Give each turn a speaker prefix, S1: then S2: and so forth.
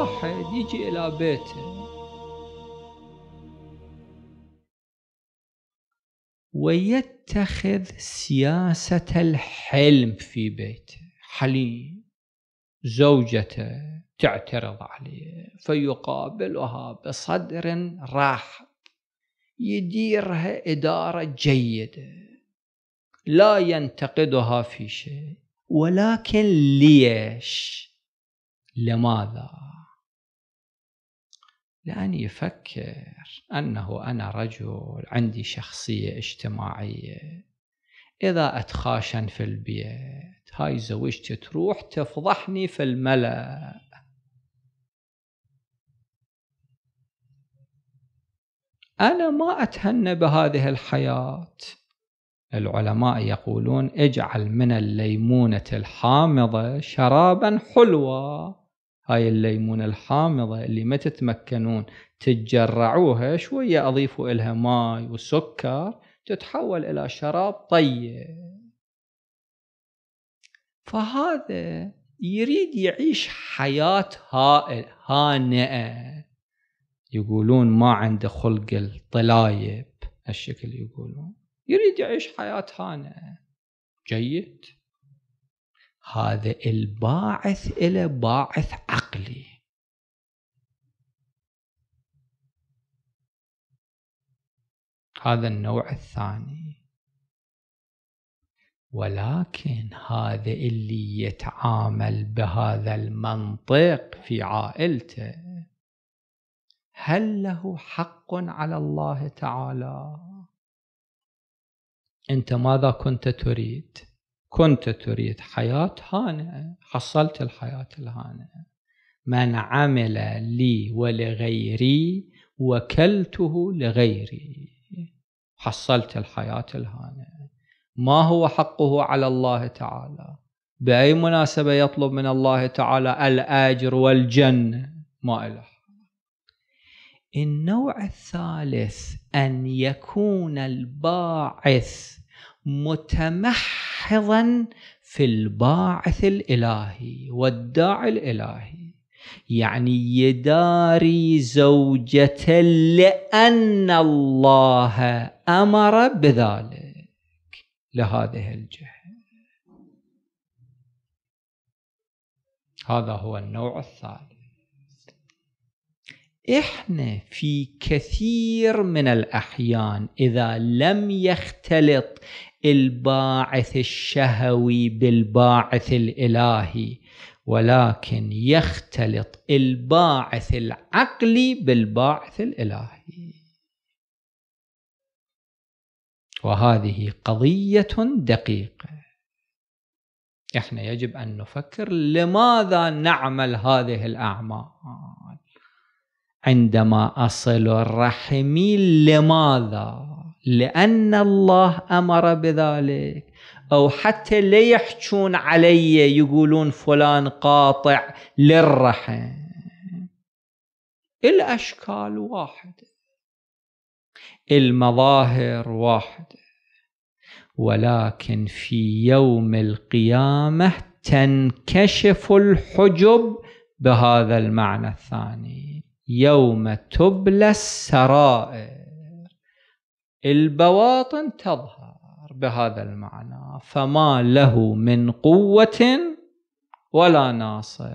S1: واحد يجي إلى بيته ويتخذ سياسة الحلم في بيته حليم زوجته تعترض عليه فيقابلها بصدر رحب يديرها إدارة جيدة لا ينتقدها في شيء ولكن ليش لماذا لأن يفكر أنه أنا رجل عندي شخصية اجتماعية إذا أتخاشن في البيت هاي زوجتي تروح تفضحني في الملأ أنا ما أتهنى بهذه الحياة العلماء يقولون اجعل من الليمونة الحامضة شرابا حلوا هاي الليمونة الحامضة اللي ما تتمكنون تتجرعوها شوية أضيفوا إلها ماي وسكر تتحول إلى شراب طيب فهذا يريد يعيش حياة هائل هانئة يقولون ما عنده خلق الطلايب هالشكل يقولون يريد يعيش حياة هانئة جيد هذا الباعث إلى باعث عقلي هذا النوع الثاني ولكن هذا اللي يتعامل بهذا المنطق في عائلته هل له حق على الله تعالى انت ماذا كنت تريد كنت تريد حياة هانئة حصلت الحياة الهانئة من عمل لي ولغيري وكلته لغيري حصلت الحياة الهانئة ما هو حقه على الله تعالى بأي مناسبة يطلب من الله تعالى الأجر والجنة ما إله النوع الثالث أن يكون الباعث متمحن لاحظا في الباعث الالهي والداعي الالهي يعني يداري زوجة لأن الله أمر بذلك لهذه الجهة هذا هو النوع الثالث احنا في كثير من الاحيان اذا لم يختلط الباعث الشهوي بالباعث الالهي ولكن يختلط الباعث العقلي بالباعث الالهي وهذه قضيه دقيقه احنا يجب ان نفكر لماذا نعمل هذه الاعمال عندما أصل الرحم لماذا؟ لأن الله أمر بذلك أو حتى لا يحجون علي يقولون فلان قاطع للرحم الأشكال واحدة المظاهر واحدة ولكن في يوم القيامة تنكشف الحجب بهذا المعنى الثاني يوم تبلى السرائر البواطن تظهر بهذا المعنى فما له من قوه ولا ناصر